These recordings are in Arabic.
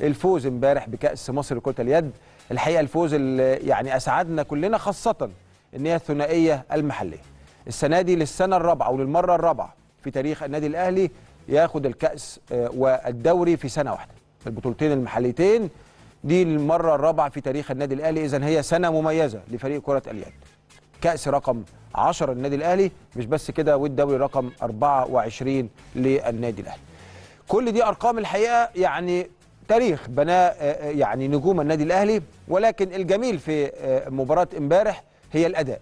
الفوز امبارح بكاس مصر لكره اليد الحقيقه الفوز اللي يعني اسعدنا كلنا خاصه ان هي الثنائيه المحليه السنه دي للسنه الرابعه وللمره الرابعه في تاريخ النادي الاهلي ياخد الكاس آه، والدوري في سنه واحده البطولتين المحليتين دي المره الرابعه في تاريخ النادي الاهلي اذا هي سنه مميزه لفريق كره اليد كاس رقم 10 للنادي الاهلي مش بس كده والدوري رقم 24 للنادي الاهلي كل دي ارقام الحقيقه يعني تاريخ بناه آه، يعني نجوم النادي الاهلي ولكن الجميل في آه، مباراه امبارح هي الاداء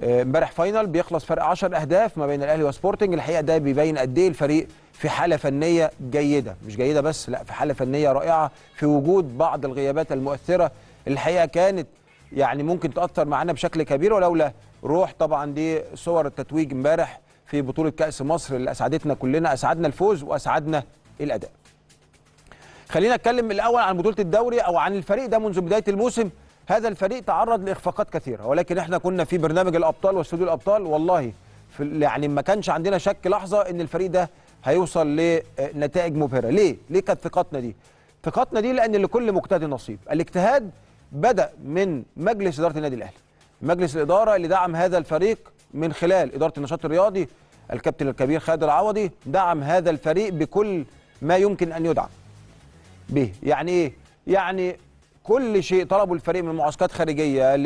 آه، امبارح فاينل بيخلص فرق 10 اهداف ما بين الاهلي وسبورتنج الحقيقه ده بيبين قد ايه الفريق في حاله فنيه جيده مش جيده بس لا في حاله فنيه رائعه في وجود بعض الغيابات المؤثره الحقيقه كانت يعني ممكن تاثر معانا بشكل كبير ولولا روح طبعا دي صور التتويج امبارح في بطوله كاس مصر اللي اسعدتنا كلنا اسعدنا الفوز واسعدنا الاداء خلينا اتكلم الاول عن بطوله الدوري او عن الفريق ده منذ بدايه الموسم هذا الفريق تعرض لاخفاقات كثيره ولكن احنا كنا في برنامج الابطال واستوديو الابطال والله يعني ما كانش عندنا شك لحظه ان الفريق ده هيوصل لنتائج مبهره ليه ليه كانت ثقتنا دي ثقتنا دي لان لكل مجتهد نصيب الاجتهاد بدا من مجلس اداره النادي الاهلي مجلس الاداره اللي دعم هذا الفريق من خلال اداره النشاط الرياضي الكابتن الكبير خالد العوضي دعم هذا الفريق بكل ما يمكن ان يدعم به يعني ايه يعني كل شيء طلبه الفريق من معسكرات خارجيه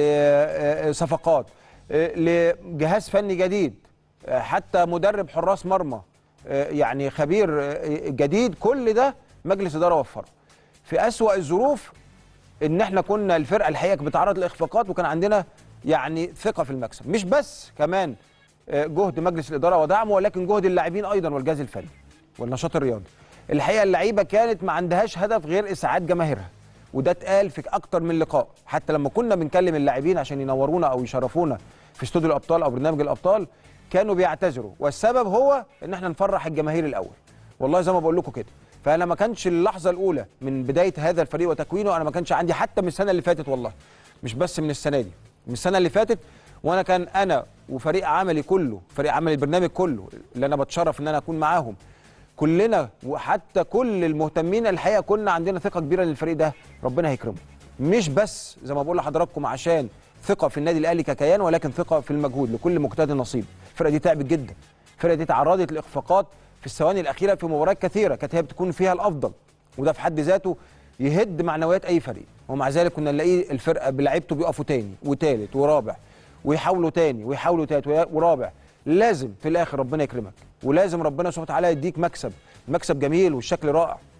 لصفقات آه، آه، آه، لجهاز فني جديد حتى مدرب حراس مرمى يعني خبير جديد كل ده مجلس اداره وفره في اسوا الظروف ان احنا كنا الفرقه الحقيقه بتعرض لاخفاقات وكان عندنا يعني ثقه في المكسب مش بس كمان جهد مجلس الاداره ودعمه ولكن جهد اللاعبين ايضا والجهاز الفني والنشاط الرياضي الحقيقه اللعيبه كانت ما عندهاش هدف غير اسعاد جماهيرها وده اتقال في اكتر من لقاء حتى لما كنا بنكلم اللاعبين عشان ينورونا او يشرفونا في استوديو الابطال او برنامج الابطال كانوا بيعتذروا والسبب هو ان احنا نفرح الجماهير الاول والله زي ما بقول لكم كده فانا ما كانش اللحظه الاولى من بدايه هذا الفريق وتكوينه انا ما كانش عندي حتى من السنه اللي فاتت والله مش بس من السنه دي من السنه اللي فاتت وانا كان انا وفريق عملي كله فريق عمل البرنامج كله اللي انا بتشرف ان انا اكون معاهم كلنا وحتى كل المهتمين الحقيقه كنا عندنا ثقه كبيره للفريق ده ربنا هيكرمه مش بس زي ما بقول لحضراتكم عشان ثقه في النادي الاهلي ككيان ولكن ثقه في المجهود لكل مجتهد نصيب الفرقه دي تعبت جدا الفرقه دي تعرضت لاخفاقات في الثواني الاخيره في مباريات كثيره كانت هي بتكون فيها الافضل وده في حد ذاته يهد معنويات اي فريق ومع ذلك كنا نلاقيه الفرقه بلعيبته بيقفوا تاني وتالت ورابع ويحاولوا تاني ويحاولوا تالت ورابع لازم في الاخر ربنا يكرمك ولازم ربنا سبحانه وتعالى يديك مكسب مكسب جميل والشكل رائع